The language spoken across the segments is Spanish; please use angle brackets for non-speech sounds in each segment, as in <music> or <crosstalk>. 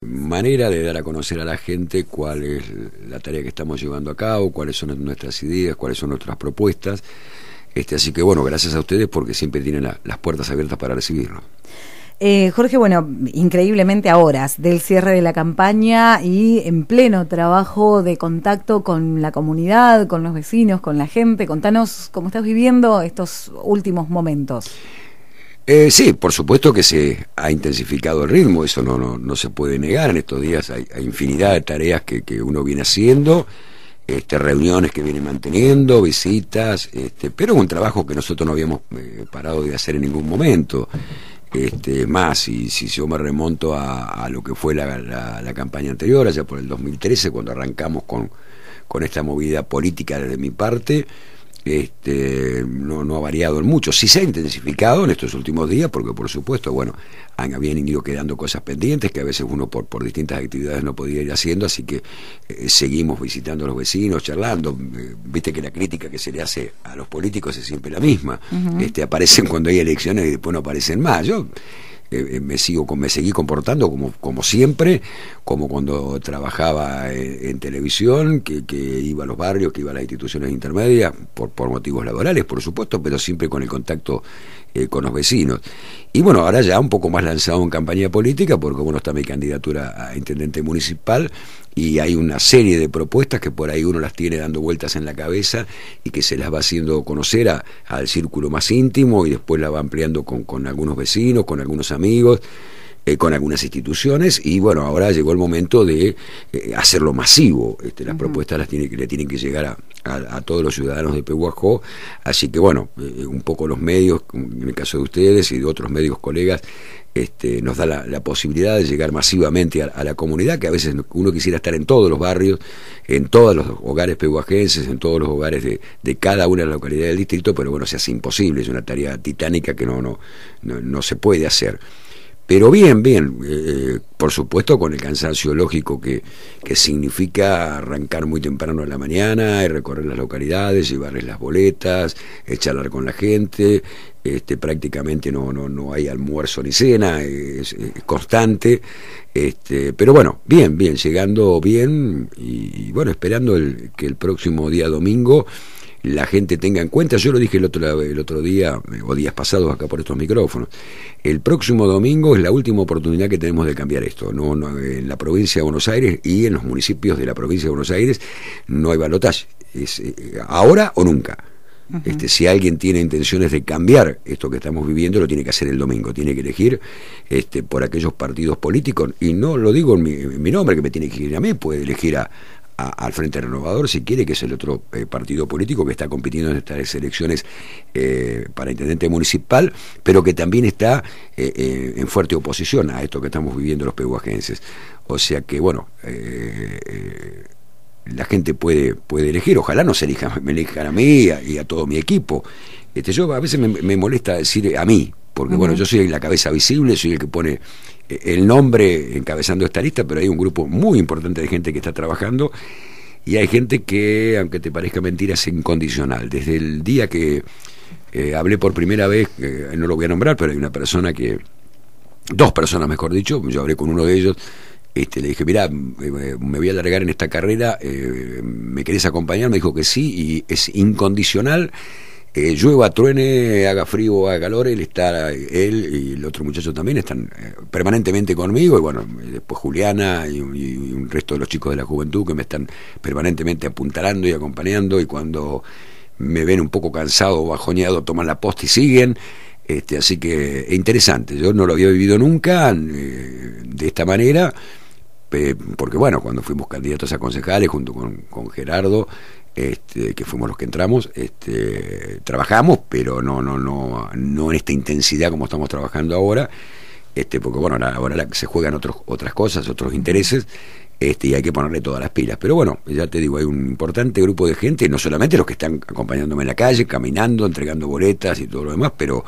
manera de dar a conocer a la gente cuál es la tarea que estamos llevando a cabo, cuáles son nuestras ideas, cuáles son nuestras propuestas. Este, así que bueno, gracias a ustedes porque siempre tienen las puertas abiertas para recibirlo. Eh, Jorge, bueno, increíblemente a horas del cierre de la campaña y en pleno trabajo de contacto con la comunidad, con los vecinos, con la gente, contanos cómo estás viviendo estos últimos momentos. Eh, sí, por supuesto que se ha intensificado el ritmo, eso no, no, se puede negar. En estos días hay, infinidad de tareas que, que, uno viene haciendo, este, reuniones que viene manteniendo, visitas, este, pero un trabajo que nosotros no habíamos eh, parado de hacer en ningún momento. Este, más, y si yo me remonto a, lo que fue la, campaña anterior, allá por el 2013, cuando arrancamos con, con esta movida política de mi parte, este, no, ha variado en mucho. Sí se ha intensificado en estos últimos días, porque por supuesto, bueno, han, habían ido quedando cosas pendientes que a veces uno por, por distintas actividades no podía ir haciendo, así que eh, seguimos visitando a los vecinos, charlando. Eh, viste que la crítica que se le hace a los políticos es siempre la misma. este, aparecen <laughs> cuando hay elecciones y después no aparecen más. Yo eh, eh, me sigo me seguí comportando como, como siempre, como cuando trabajaba eh, en, televisión, que, que, iba a los barrios, que iba a las instituciones intermedias, por, por motivos laborales, por supuesto, pero siempre con el contacto eh, con los vecinos. Y bueno, ahora ya un poco más lanzado en campaña política, porque bueno, está mi candidatura a intendente municipal y hay una serie de propuestas que por ahí uno las tiene dando vueltas en la cabeza y que se las va haciendo conocer a, al círculo más íntimo y después la va ampliando con, con algunos vecinos, con algunos amigos. Eh, con algunas instituciones y bueno, ahora llegó el momento de eh, hacerlo masivo. Este, las propuestas las le tienen que llegar a, a, todos los ciudadanos de Pehuajó, así que bueno, eh, un poco los medios, en el caso de ustedes y de otros medios colegas, este, nos da la, posibilidad de llegar masivamente a, la comunidad, que a veces uno quisiera estar en todos los barrios, en todos los hogares pehuajenses, en todos los hogares de, de cada una de las localidades del distrito, pero bueno, se hace imposible, es una tarea titánica que no, no se puede hacer. Pero bien, bien, eh, por supuesto con el cansancio lógico que, que, significa arrancar muy temprano en la mañana y recorrer las localidades, llevarles las boletas, eh, charlar con la gente, este, prácticamente no, no, no hay almuerzo ni cena, eh, es, constante, este, pero bueno, bien, bien, llegando bien y, y bueno, esperando el, que el próximo día domingo la gente tenga en cuenta, yo lo dije el otro, el otro día eh, o días pasados acá por estos micrófonos, el próximo domingo es la última oportunidad que tenemos de cambiar esto. No, en la provincia de Buenos Aires y en los municipios de la provincia de Buenos Aires no hay balotaje, eh, ahora o nunca. Este, si alguien tiene intenciones de cambiar esto que estamos viviendo, lo tiene que hacer el domingo, tiene que elegir este, por aquellos partidos políticos, y no lo digo mi, en mi nombre, que me tiene que elegir a mí, puede elegir a, al Frente Renovador, si quiere, que es el otro eh, partido político que está compitiendo en estas elecciones eh, para intendente municipal, pero que también está eh, en fuerte oposición a esto que estamos viviendo los pehuajenses. O sea que, bueno, la gente puede, puede elegir, ojalá se elija, <laughs> me elijan a mí y a, todo mi equipo. Este, yo a veces me, molesta decir a mí, porque bueno, yo soy la cabeza visible, soy el que pone el nombre encabezando esta lista, pero hay un grupo muy importante de gente que está trabajando y hay gente que, aunque te parezca mentira, es incondicional. Desde el día que eh, hablé por primera vez, eh, no lo voy a nombrar, pero hay una persona que, dos personas mejor dicho, yo hablé con uno de ellos, este, le dije, mira, eh, me voy a alargar en esta carrera, ¿me querés acompañar? Me dijo que sí, y es incondicional llueva, truene, haga frío o haga calor, él está, él y el otro muchacho también están eh, permanentemente conmigo, y bueno, después Juliana y, un resto de los chicos de la juventud que me están permanentemente apuntalando y acompañando, y cuando me ven un poco cansado o bajoñado toman la posta y siguen. Este, así que es interesante, yo no lo había vivido nunca eh, de esta manera, eh, porque bueno, cuando fuimos candidatos a concejales junto con, Gerardo, este, que fuimos los que entramos, este, trabajamos, pero no, no, no, no en esta intensidad como estamos trabajando ahora, este, porque bueno, ahora se juegan otros, otras cosas, otros intereses, este, y hay que ponerle todas las pilas. Pero bueno, ya te digo, hay un importante grupo de gente, no solamente los que están acompañándome en la calle, caminando, entregando boletas y todo lo demás, pero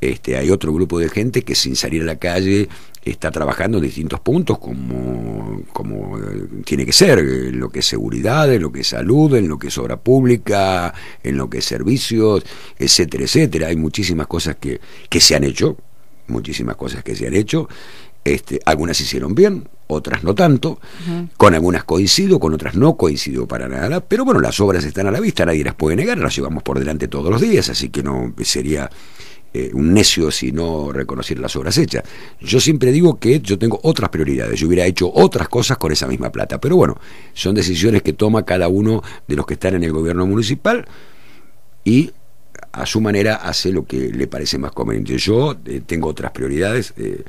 este, hay otro grupo de gente que sin salir a la calle está trabajando en distintos puntos como, como eh, tiene que ser, en lo que es seguridad, en lo que es salud, en lo que es obra pública, en lo que es servicios, etcétera, etcétera. Hay muchísimas cosas que, que se han hecho, muchísimas cosas que se han hecho. Este, algunas hicieron bien, otras no tanto. Con algunas coincido, con otras no coincido para nada. Pero bueno, las obras están a la vista, nadie las puede negar, las llevamos por delante todos los días, así que no sería eh, un necio si no reconocer las obras hechas. Yo siempre digo que yo tengo otras prioridades, yo hubiera hecho otras cosas con esa misma plata, pero bueno, son decisiones que toma cada uno de los que están en el gobierno municipal y a su manera hace lo que le parece más conveniente. Yo eh, tengo otras prioridades. Eh,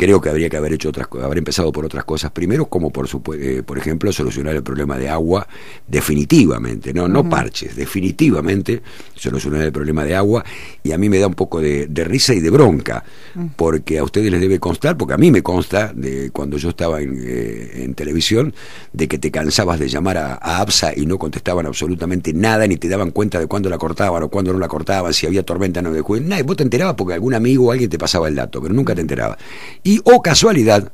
Creo que habría que haber hecho otras haber empezado por otras cosas primero, como por, eh, por ejemplo solucionar el problema de agua definitivamente, no, no parches, definitivamente solucionar el problema de agua. Y a mí me da un poco de, risa y de bronca, mm. porque a ustedes les debe constar, porque a mí me consta de cuando yo estaba en, eh, televisión, de que te cansabas de llamar a, a, APSA y no contestaban absolutamente nada, ni te daban cuenta de cuándo la cortaban o cuándo no la cortaban, si había tormenta, no de nada y vos te enterabas porque algún amigo o alguien te pasaba el dato, pero nunca te enterabas y o oh casualidad,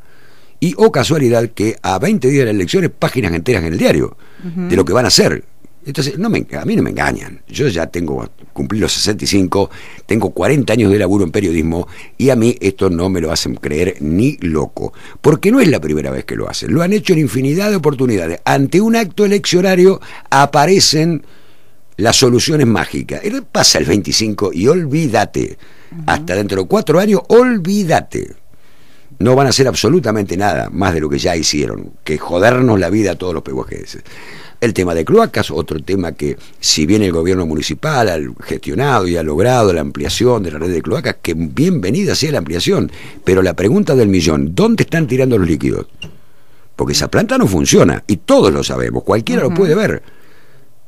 y o oh casualidad que a 20 días de las elecciones páginas enteras en el diario de lo que van a hacer. Entonces, no me, a mí no me engañan. Yo ya tengo, cumplí los 65, tengo 40 años de laburo en periodismo y a mí esto no me lo hacen creer ni loco. Porque no es la primera vez que lo hacen. Lo han hecho en infinidad de oportunidades. Ante un acto eleccionario aparecen las soluciones mágicas. Pasa el 25 y olvídate. Hasta dentro de cuatro años, olvídate no van a hacer absolutamente nada más de lo que ya hicieron, que jodernos la vida a todos los pehuajeses. El tema de cloacas, otro tema que si bien el gobierno municipal ha gestionado y ha logrado la ampliación de la red de cloacas, que bienvenida sea la ampliación, pero la pregunta del millón, ¿dónde están tirando los líquidos? Porque esa planta no funciona y todos lo sabemos, cualquiera lo puede ver.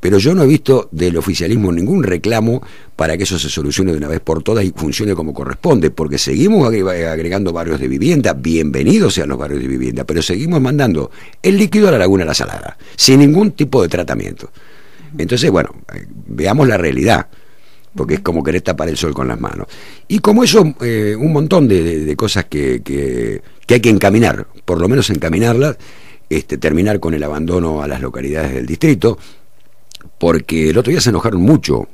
Pero yo no he visto del oficialismo ningún reclamo para que eso se solucione de una vez por todas y funcione como corresponde, porque seguimos agregando barrios de vivienda, bienvenidos sean los barrios de vivienda, pero seguimos mandando el líquido a la laguna de la salada, sin ningún tipo de tratamiento. Entonces, bueno, eh, veamos la realidad porque es como querer tapar el sol con las manos. Y como eso, eh, un montón de, cosas que, hay que encaminar, por lo menos encaminarlas, este, terminar con el abandono a las localidades del distrito, porque el otro día se enojaron mucho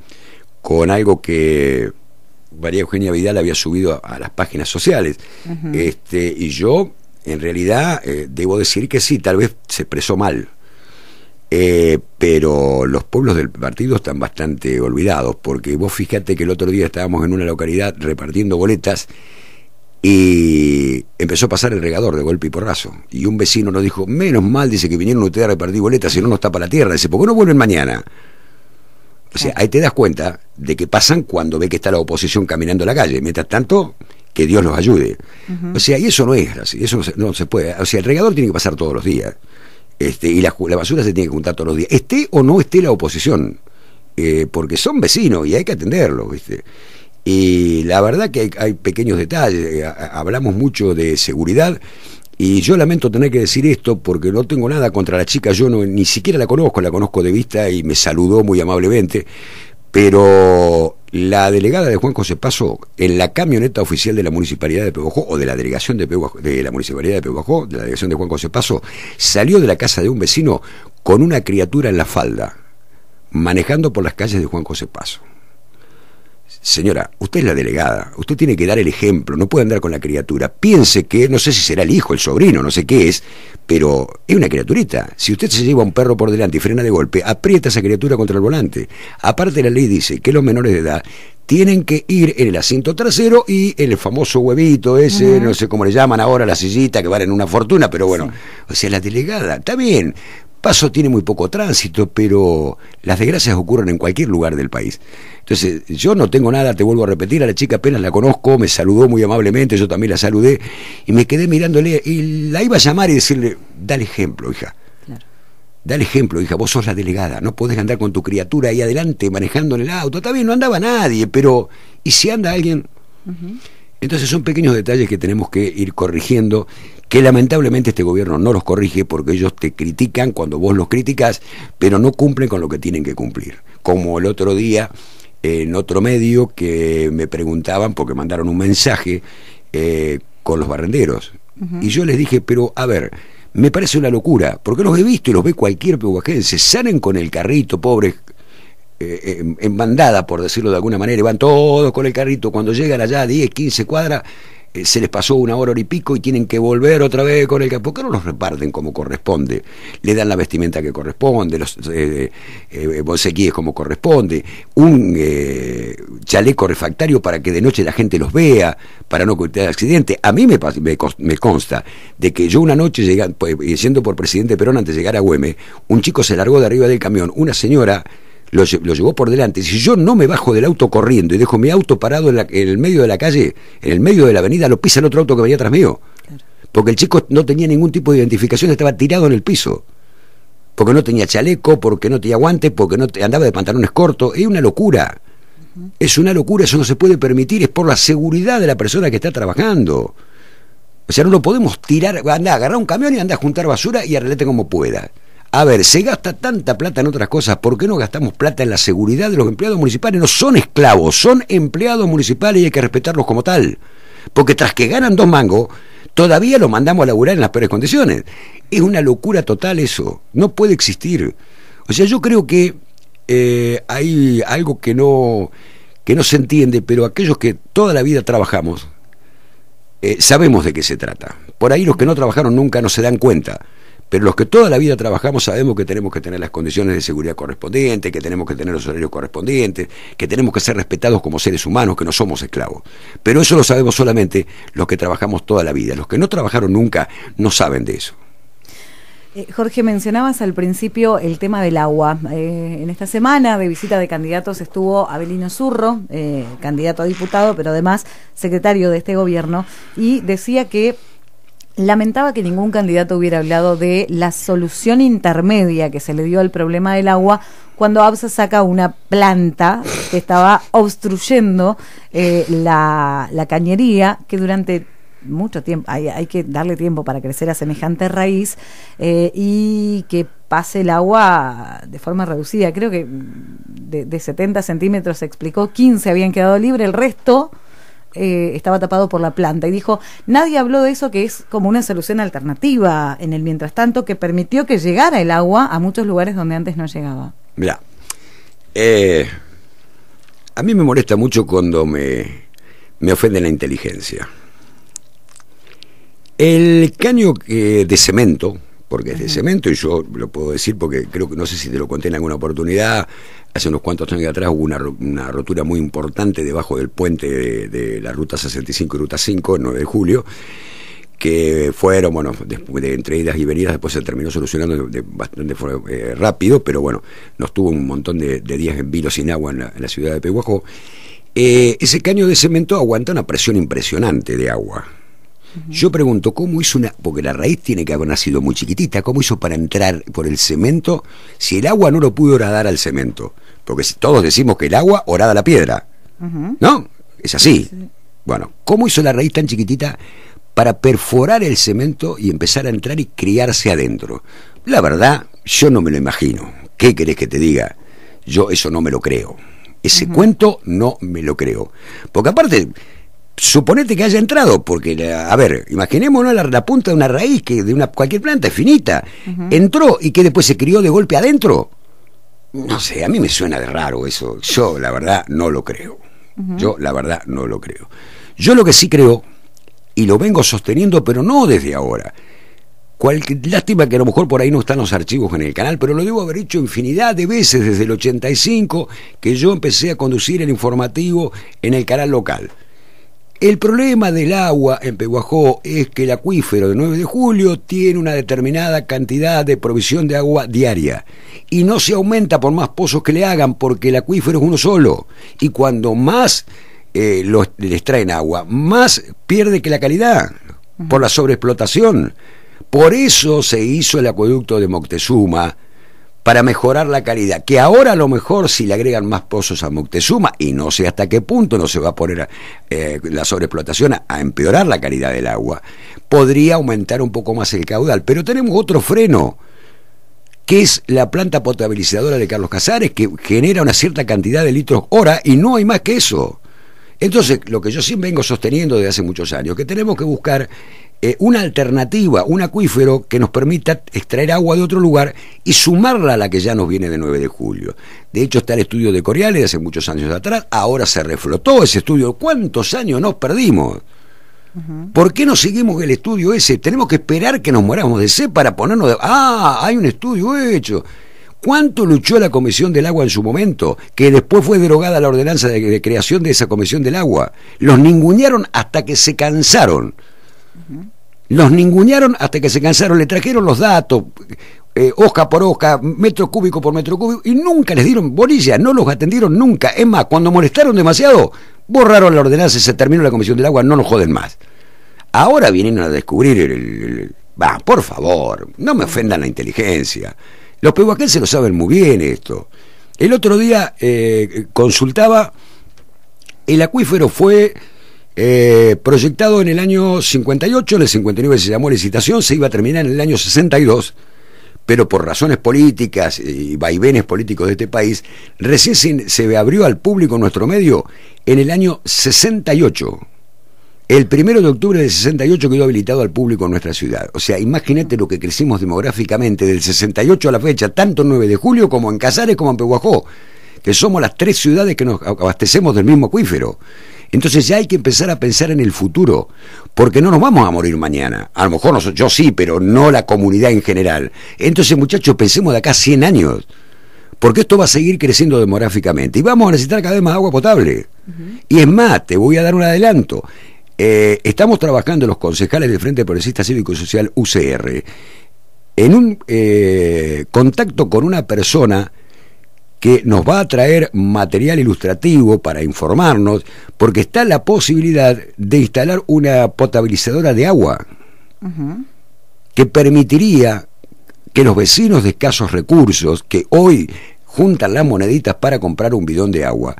con algo que María Eugenia Vidal había subido a, las páginas sociales. este, y yo, en realidad, eh, debo decir que sí, tal vez se expresó mal. Eh, pero los pueblos del partido están bastante olvidados, porque vos fíjate que el otro día estábamos en una localidad repartiendo boletas y empezó a pasar el regador de golpe y porrazo. Y un vecino nos dijo, menos mal, dice que vinieron ustedes a repartir boletas, si no, no está para la tierra. Dice, ¿por qué no vuelven mañana? O sea, ahí te das cuenta de que pasan cuando ve que está la oposición caminando la calle. Mientras tanto, que Dios los ayude. O sea, y eso no es así, eso no se, puede. O sea, el regador tiene que pasar todos los días. Este, y la, basura se tiene que juntar todos los días. Esté o no esté la oposición. Eh, porque son vecinos y hay que atenderlos, ¿viste? Y la verdad que hay, pequeños detalles, eh, hablamos mucho de seguridad. Y yo lamento tener que decir esto porque no tengo nada contra la chica, yo no, ni siquiera la conozco, la conozco de vista y me saludó muy amablemente, pero la delegada de Juan José Paso en la camioneta oficial de la Municipalidad de Pehuajó, o de la delegación de, Pehuajó, de la Municipalidad de Pehuajó, de la delegación de Juan José Paso, salió de la casa de un vecino con una criatura en la falda, manejando por las calles de Juan José Paso señora, usted es la delegada, usted tiene que dar el ejemplo, no puede andar con la criatura. Piense que, no sé si será el hijo, el sobrino, no sé qué es, pero es una criaturita. Si usted se lleva un perro por delante y frena de golpe, aprieta a esa criatura contra el volante. Aparte la ley dice que los menores de edad tienen que ir en el asiento trasero y el famoso huevito ese, no sé cómo le llaman ahora, la sillita que vale una fortuna, pero bueno, o sea, la delegada, está bien, Paso tiene muy poco tránsito, pero las desgracias ocurren en cualquier lugar del país. Entonces, yo no tengo nada, te vuelvo a repetir, a la chica apenas la conozco, me saludó muy amablemente, yo también la saludé, y me quedé mirándole, y la iba a llamar y decirle, dale ejemplo, hija. Dale ejemplo, hija, vos sos la delegada, no podés andar con tu criatura ahí adelante manejando en el auto. Está bien, no andaba nadie, pero ¿y si anda alguien? Entonces son pequeños detalles que tenemos que ir corrigiendo que lamentablemente este gobierno no los corrige porque ellos te critican cuando vos los criticas, pero no cumplen con lo que tienen que cumplir. Como el otro día en otro medio que me preguntaban, porque mandaron un mensaje, eh, con los barrenderos. Y yo les dije, pero a ver, me parece una locura, porque los he visto y los ve cualquier se salen con el carrito, pobres, eh, en, bandada, por decirlo de alguna manera, y van todos con el carrito, cuando llegan allá a 10, 15 cuadras, eh, se les pasó una hora, hora y pico y tienen que volver otra vez con el... ¿Por qué no los reparten como corresponde? Le dan la vestimenta que corresponde, los eh, eh, eh como corresponde, un chaleco refractario para que de noche la gente los vea, para no ocultar accidente... A mí me, consta de que yo una noche, llegando, pues, siendo por presidente Perón antes de llegar a Güeme, un chico se largó de arriba del camión, una señora lo, llevó por delante. Si yo no me bajo del auto corriendo y dejo mi auto parado en, el medio de la calle, en el medio de la avenida, lo pisa el otro auto que venía tras mío. Porque el chico no tenía ningún tipo de identificación, estaba tirado en el piso. Porque no tenía chaleco, porque no tenía guantes porque no te, andaba de pantalones cortos. Es una locura. Es una locura, eso no se puede permitir, es por la seguridad de la persona que está trabajando. O sea, no lo podemos tirar, anda, agarrar un camión y anda a juntar basura y arrelete como pueda. A ver, se gasta tanta plata en otras cosas, ¿por qué no gastamos plata en la seguridad de los empleados municipales? No son esclavos, son empleados municipales y hay que respetarlos como tal. Porque tras que ganan dos mangos, todavía los mandamos a laburar en las peores condiciones. Es una locura total eso, no puede existir. O sea, yo creo que eh, hay algo que no, que no se entiende, pero aquellos que toda la vida trabajamos, eh, sabemos de qué se trata. Por ahí los que no trabajaron nunca no se dan cuenta. Pero los que toda la vida trabajamos sabemos que tenemos que tener las condiciones de seguridad correspondientes, que tenemos que tener los horarios correspondientes, que tenemos que ser respetados como seres humanos, que no somos esclavos. Pero eso lo sabemos solamente los que trabajamos toda la vida. Los que no trabajaron nunca no saben de eso. Eh, Jorge, mencionabas al principio el tema del agua. Eh, en esta semana de visita de candidatos estuvo Abelino Zurro, eh, candidato a diputado, pero además secretario de este gobierno, y decía que lamentaba que ningún candidato hubiera hablado de la solución intermedia que se le dio al problema del agua cuando ABSA saca una planta que estaba obstruyendo eh, la, cañería que durante mucho tiempo, hay, hay, que darle tiempo para crecer a semejante raíz eh, y que pase el agua de forma reducida. Creo que de, 70 centímetros se explicó, 15 habían quedado libre, el resto eh, estaba tapado por la planta. Y dijo, nadie habló de eso, que es como una solución alternativa en el mientras tanto, que permitió que llegara el agua a muchos lugares donde antes no llegaba. Mira, eh, a mí me molesta mucho cuando me, me ofende la inteligencia. El caño eh, de cemento, porque es de cemento, y yo lo puedo decir porque creo que no sé si te lo conté en alguna oportunidad, hace unos cuantos años atrás hubo una, rotura muy importante debajo del puente de, la Ruta 65 y Ruta 5, el 9 de julio, que fueron, bueno, después de entre idas y venidas, después se terminó solucionando bastante eh, rápido, pero bueno, nos tuvo un montón de, días en vilo sin agua en la, ciudad de Pehuajó. Eh, ese caño de cemento aguanta una presión impresionante de agua. Yo pregunto, ¿cómo hizo una.? Porque la raíz tiene que haber nacido muy chiquitita. ¿Cómo hizo para entrar por el cemento si el agua no lo pudo dar al cemento? Porque todos decimos que el agua orada la piedra. ¿No? Es así. Bueno, ¿cómo hizo la raíz tan chiquitita para perforar el cemento y empezar a entrar y criarse adentro? La verdad, yo no me lo imagino. ¿Qué querés que te diga? Yo eso no me lo creo. Ese cuento no me lo creo. Porque aparte, suponete que haya entrado, porque, a ver, imaginémonos la, punta de una raíz que de una, cualquier planta es finita. Entró y que después se crió de golpe adentro. No sé, a mí me suena de raro eso. Yo la verdad no lo creo. Yo la verdad no lo creo. Yo lo que sí creo, y lo vengo sosteniendo, pero no desde ahora. lástima que a lo mejor por ahí no están los archivos en el canal, pero lo debo haber hecho infinidad de veces desde el 85 que yo empecé a conducir el informativo en el canal local. El problema del agua en Peguajó es que el acuífero de 9 de julio tiene una determinada cantidad de provisión de agua diaria y no se aumenta por más pozos que le hagan porque el acuífero es uno solo y cuando más eh, les traen agua, más pierde que la calidad por la sobreexplotación. Por eso se hizo el acueducto de Moctezuma, para mejorar la calidad. Que ahora a lo mejor si le agregan más pozos a Moctezuma, y no sé hasta qué punto no se va a poner eh, la sobreexplotación a, a, empeorar la calidad del agua, podría aumentar un poco más el caudal. Pero tenemos otro freno, que es la planta potabilizadora de Carlos Casares, que genera una cierta cantidad de litros hora y no hay más que eso. Entonces, lo que yo sí vengo sosteniendo desde hace muchos años, que tenemos que buscar eh, una alternativa, un acuífero que nos permita extraer agua de otro lugar y sumarla a la que ya nos viene de 9 de julio. De hecho, está el estudio de Coriales, de hace muchos años atrás, ahora se reflotó ese estudio. ¿Cuántos años nos perdimos? ¿Por qué no seguimos el estudio ese? Tenemos que esperar que nos moramos de sed para ponernos de... Ah, hay un estudio hecho. ¿Cuánto luchó la Comisión del Agua en su momento? Que después fue derogada la ordenanza de, creación de esa Comisión del Agua. Los ningunearon hasta que se cansaron. Los ningunearon hasta que se cansaron. Le trajeron los datos, eh, hoja por hoja, metro cúbico por metro cúbico, y nunca les dieron bolilla, no los atendieron nunca. Es más, cuando molestaron demasiado, borraron la ordenanza, y se terminó la Comisión del Agua, no nos joden más. Ahora vienen a descubrir el... Va, por favor, no me ofendan la inteligencia. Los se lo saben muy bien esto. El otro día eh, consultaba, el acuífero fue eh, proyectado en el año 58, en el 59 se llamó licitación, se iba a terminar en el año 62, pero por razones políticas y vaivenes políticos de este país, recién se, se abrió al público nuestro medio en el año 68, el primero de octubre del 68 quedó habilitado al público en nuestra ciudad. O sea, imagínate lo que crecimos demográficamente del 68 a la fecha, tanto en 9 de julio como en Casares como en Pehuajó, que somos las tres ciudades que nos abastecemos del mismo acuífero. Entonces ya hay que empezar a pensar en el futuro, porque no nos vamos a morir mañana. A lo mejor nosotros, yo sí, pero no la comunidad en general. Entonces, muchachos, pensemos de acá a 100 años, porque esto va a seguir creciendo demográficamente y vamos a necesitar cada vez más agua potable. Y es más, te voy a dar un adelanto. Eh, estamos trabajando los concejales del Frente Progresista Cívico y Social UCR en un eh, contacto con una persona que nos va a traer material ilustrativo para informarnos, porque está la posibilidad de instalar una potabilizadora de agua que permitiría que los vecinos de escasos recursos que hoy juntan las moneditas para comprar un bidón de agua,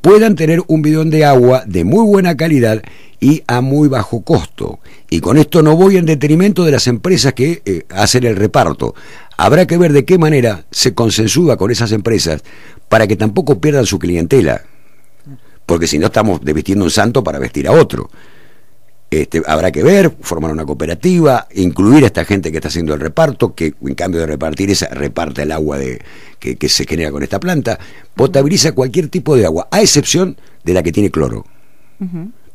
puedan tener un bidón de agua de muy buena calidad y a muy bajo costo. Y con esto no voy en detrimento de las empresas que eh, hacen el reparto. Habrá que ver de qué manera se consensúa con esas empresas para que tampoco pierdan su clientela. Porque si no estamos desvistiendo un santo para vestir a otro. Este, habrá que ver, formar una cooperativa, incluir a esta gente que está haciendo el reparto, que en cambio de repartir esa, reparte el agua de, que, se genera con esta planta, potabiliza cualquier tipo de agua, a excepción de la que tiene cloro.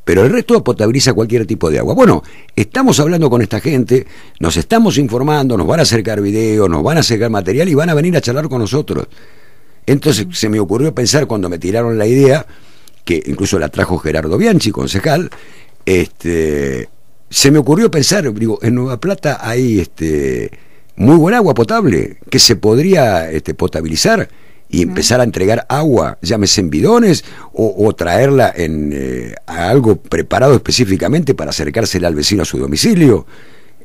Pero el resto potabiliza cualquier tipo de agua. Bueno, estamos hablando con esta gente, nos estamos informando, nos van a acercar videos, nos van a acercar material y van a venir a charlar con nosotros. Entonces se me ocurrió pensar cuando me tiraron la idea, que incluso la trajo Gerardo Bianchi, concejal, este, se me ocurrió pensar, digo, en Nueva Plata hay este, muy buen agua potable que se podría este, potabilizar y empezar a entregar agua, llámese en bidones o, traerla en eh, a algo preparado específicamente para acercársela al vecino a su domicilio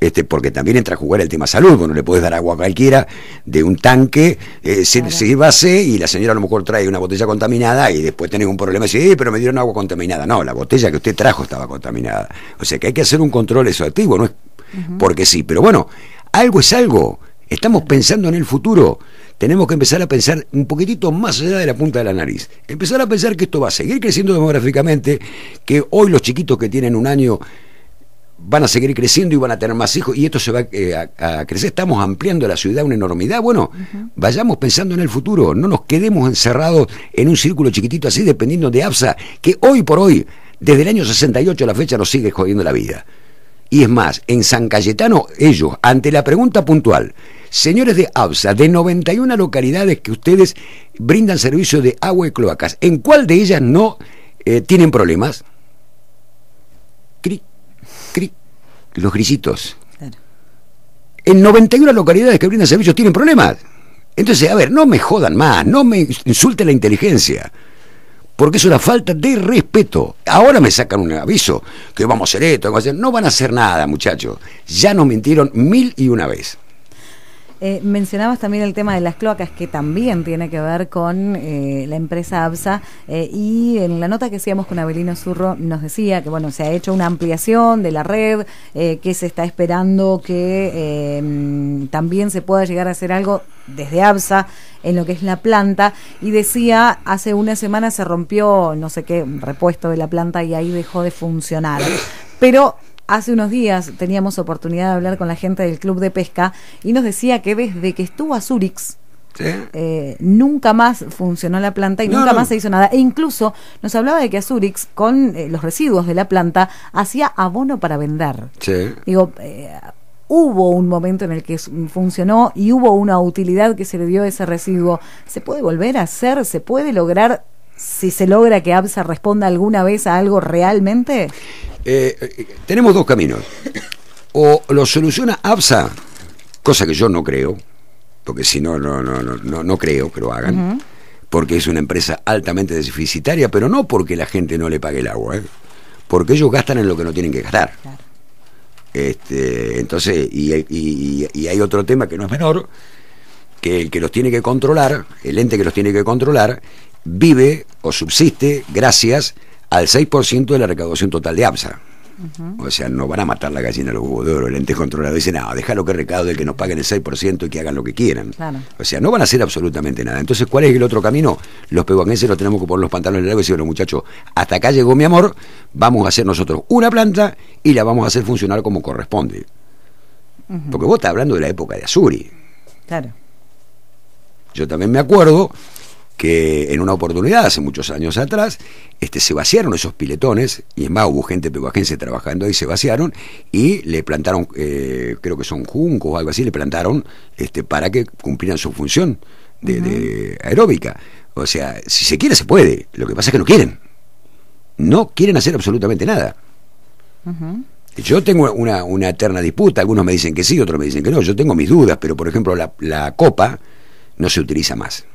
este, porque también entra a jugar el tema salud, bueno, le puedes dar agua a cualquiera de un tanque, eh, a sírvase y la señora a lo mejor trae una botella contaminada y después tenés un problema y dice, pero me dieron agua contaminada. No, la botella que usted trajo estaba contaminada. O sea que hay que hacer un control eso no es porque sí, pero bueno, algo es algo. Estamos pensando en el futuro. Tenemos que empezar a pensar un poquitito más allá de la punta de la nariz. Empezar a pensar que esto va a seguir creciendo demográficamente, que hoy los chiquitos que tienen un año van a seguir creciendo y van a tener más hijos y esto se va eh, a, crecer. Estamos ampliando la ciudad una enormidad. Bueno, vayamos pensando en el futuro, no nos quedemos encerrados en un círculo chiquitito así dependiendo de ABSA que hoy por hoy, desde el año 68 a la fecha, nos sigue jodiendo la vida. Y es más, en San Cayetano, ellos, ante la pregunta puntual, señores de ABSA, de 91 localidades que ustedes brindan servicio de agua y cloacas, ¿en cuál de ellas no eh, tienen problemas? los grisitos. En 91 localidades que brindan servicios tienen problemas. Entonces, a ver, no me jodan más, no me insulten la inteligencia, porque es una falta de respeto. Ahora me sacan un aviso que vamos a hacer esto, No van a hacer nada, muchachos. Ya nos mintieron mil y una vez. Eh, mencionabas también el tema de las cloacas, que también tiene que ver con eh, la empresa ABSA. Eh, y en la nota que hacíamos con Abelino Zurro nos decía que bueno se ha hecho una ampliación de la red, que se está esperando que también se pueda llegar a hacer algo desde ABSA en lo que es la planta. Y decía, hace una semana se rompió no sé qué, un repuesto de la planta y ahí dejó de funcionar. Pero Hace unos días teníamos oportunidad de hablar con la gente del Club de Pesca y nos decía que desde que estuvo a eh, nunca más funcionó la planta y nunca más se hizo nada. E incluso nos hablaba de que Azurix, con eh, los residuos de la planta, hacía abono para vender. Digo, eh, hubo un momento en el que funcionó y hubo una utilidad que se le dio a ese residuo. ¿Se puede volver a hacer? ¿Se puede lograr si se logra que ABSA responda alguna vez a algo realmente? Eh, eh, tenemos dos caminos. O lo soluciona ABSA, cosa que yo no creo, porque si no, no, no, no, no creo que lo hagan. Porque es una empresa altamente deficitaria, pero no porque la gente no le pague el agua, ¿eh? porque ellos gastan en lo que no tienen que gastar. Este, entonces, y, hay otro tema que no es menor, que el que los tiene que controlar, el ente que los tiene que controlar, vive o subsiste gracias al 6% de la recaudación total de APSA. O sea, no van a matar la gallina los el ente controlado. Dice, no, ah, déjalo que recaude, que nos paguen el 6% y que hagan lo que quieran. O sea, no van a hacer absolutamente nada. Entonces, ¿cuál es el otro camino? Los peguanenses los tenemos que poner los pantalones largos y decir, bueno, muchachos, hasta acá llegó mi amor, vamos a hacer nosotros una planta y la vamos a hacer funcionar como corresponde. Porque vos estás hablando de la época de Azuri. Claro. Yo también me acuerdo que en una oportunidad, hace muchos años atrás, este, se vaciaron esos piletones, y en más, hubo gente pehuajense trabajando ahí, se vaciaron, y le plantaron, eh, creo que son juncos o algo así, le plantaron este, para que cumplieran su función de, aeróbica. O sea, si se quiere, se puede, lo que pasa es que no quieren. No quieren hacer absolutamente nada. Yo tengo una, eterna disputa, algunos me dicen que sí, otros me dicen que no, yo tengo mis dudas, pero por ejemplo la, copa no se utiliza más.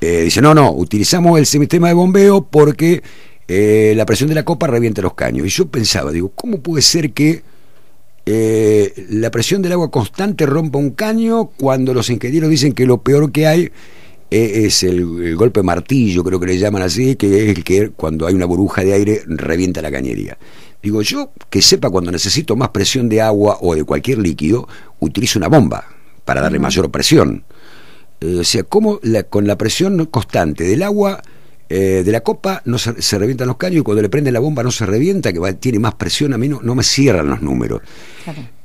Eh, dice, no, no, utilizamos el sistema de bombeo porque eh, la presión de la copa revienta los caños. Y yo pensaba, digo, ¿cómo puede ser que eh, la presión del agua constante rompa un caño cuando los ingenieros dicen que lo peor que hay es el, golpe martillo, creo que le llaman así, que es el que cuando hay una burbuja de aire revienta la cañería? Digo, yo que sepa cuando necesito más presión de agua o de cualquier líquido, utilizo una bomba para darle mayor presión. Eh, o sea, cómo con la presión constante del agua, eh, de la copa, no se, revientan los caños y cuando le prende la bomba no se revienta, que tiene más presión, a mí no, me cierran los números.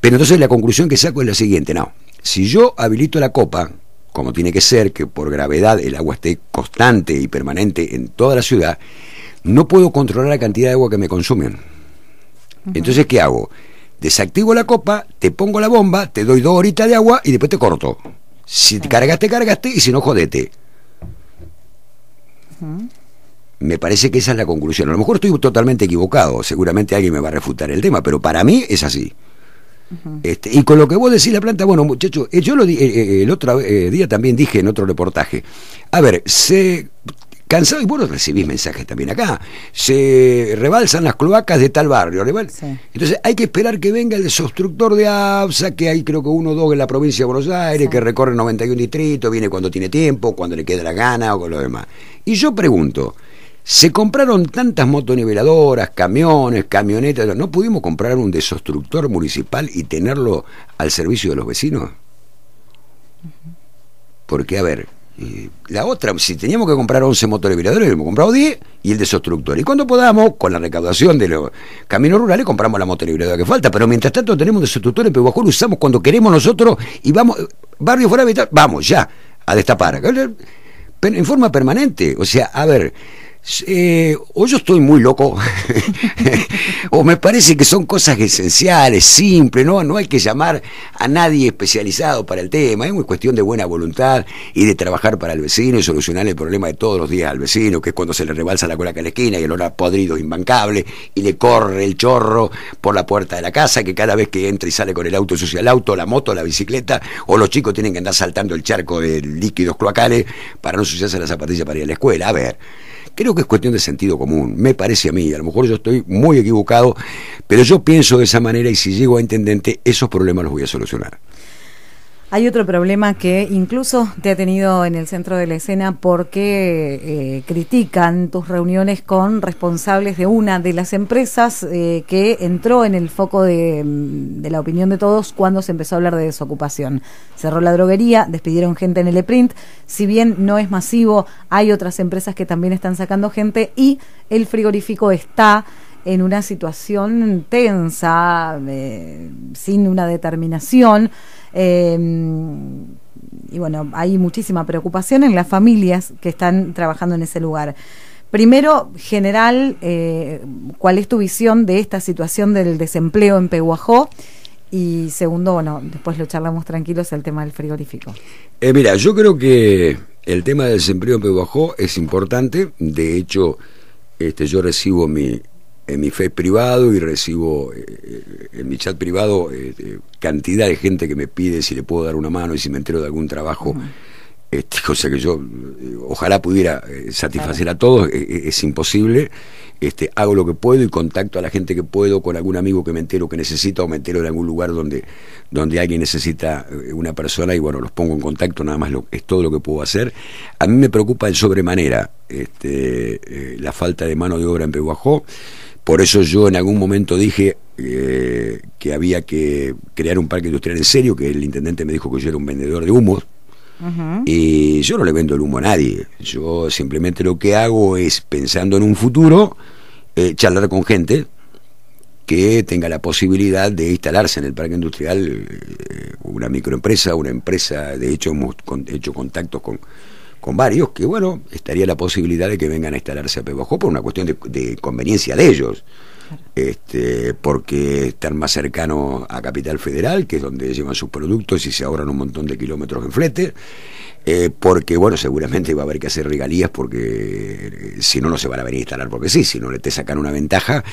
Pero entonces la conclusión que saco es la siguiente, no, si yo habilito la copa, como tiene que ser, que por gravedad el agua esté constante y permanente en toda la ciudad, no puedo controlar la cantidad de agua que me consumen. Entonces, ¿qué hago? Desactivo la copa, te pongo la bomba, te doy dos horitas de agua y después te corto. Si te cargaste, cargaste, y si no, jodete. Me parece que esa es la conclusión. A lo mejor estoy totalmente equivocado, seguramente alguien me va a refutar el tema, pero para mí es así. Este, y con lo que vos decís la planta, bueno muchachos, eh, yo lo dije eh, eh, el otro día también dije en otro reportaje, a ver, se cansado y bueno, recibís mensajes también acá. Se rebalsan las cloacas de tal barrio. Entonces hay que esperar que venga el desobstructor de ABSA, que hay creo que uno o dos en la provincia de Buenos Aires, que recorre 91 distritos, viene cuando tiene tiempo, cuando le queda la gana o con lo demás. Y yo pregunto, se compraron tantas motoniveladoras, camiones, camionetas, ¿no pudimos comprar un desostructor municipal y tenerlo al servicio de los vecinos? Porque, a ver, la otra, si teníamos que comprar 11 motores viradores, hemos comprado 10 y el desostructor. Y cuando podamos, con la recaudación de los caminos rurales, compramos la viradores que falta. Pero mientras tanto tenemos desostructor pero usamos cuando queremos nosotros y vamos, barrio fuera de vamos ya, a destapar. En forma permanente. O sea, a ver, eh, o yo estoy muy loco, <laughs> o me parece que son cosas esenciales, simples, ¿no? no hay que llamar a nadie especializado para el tema, es cuestión de buena voluntad y de trabajar para el vecino y solucionar el problema de todos los días al vecino, que es cuando se le rebalsa la cola que la esquina y el olor podrido es imbancable y le corre el chorro por la puerta de la casa, que cada vez que entra y sale con el auto sucia el auto, la moto, la bicicleta, o los chicos tienen que andar saltando el charco de líquidos cloacales para no suciarse las zapatillas para ir a la escuela. A ver. Creo que es cuestión de sentido común, me parece a mí, a lo mejor yo estoy muy equivocado, pero yo pienso de esa manera y si llego a intendente, esos problemas los voy a solucionar. Hay otro problema que incluso te ha tenido en el centro de la escena porque eh, critican tus reuniones con responsables de una de las empresas eh, que entró en el foco de, mm, de, la opinión de todos cuando se empezó a hablar de desocupación. Cerró la droguería, despidieron gente en el EPRINT. Si bien no es masivo, hay otras empresas que también están sacando gente y el frigorífico está en una situación tensa, eh, sin una determinación. Em, y bueno, hay muchísima preocupación en las familias que están trabajando en ese lugar. Primero, general, eh, ¿cuál es tu visión de esta situación del desempleo en Peguajó? Y segundo, bueno, después lo charlamos tranquilos, el tema del frigorífico. Eh, mira, yo creo que el tema del desempleo en Peguajó es importante. De hecho, este, yo recibo mi en mi fe privado y recibo eh, eh, en mi chat privado eh, cantidad de gente que me pide si le puedo dar una mano y si me entero de algún trabajo. Este, <laughs> o sea cosa que yo ojalá pudiera satisfacer a todos, es, imposible. Este, hago lo que puedo y contacto a la gente que puedo con algún amigo que me entero que necesita o me entero de algún lugar donde, donde alguien necesita una persona y bueno, los pongo en contacto, nada más es todo lo que puedo hacer. A mí me preocupa en sobremanera este, la falta de mano de obra en Pehuajó. Por eso yo en algún momento dije eh, que había que crear un parque industrial en serio, que el intendente me dijo que yo era un vendedor de humos. Y yo no le vendo el humo a nadie. Yo simplemente lo que hago es, pensando en un futuro, eh, charlar con gente que tenga la posibilidad de instalarse en el parque industrial eh, una microempresa, una empresa. De hecho, hemos hecho contactos con con varios que, bueno, estaría la posibilidad de que vengan a instalarse a Pebojó por una cuestión de, conveniencia de ellos. Este, porque están más cercanos a Capital Federal, que es donde llevan sus productos y se ahorran un montón de kilómetros en flete, eh, porque bueno, seguramente va a haber que hacer regalías porque eh, si no, no se van a venir a instalar porque sí, si no le te sacan una ventaja,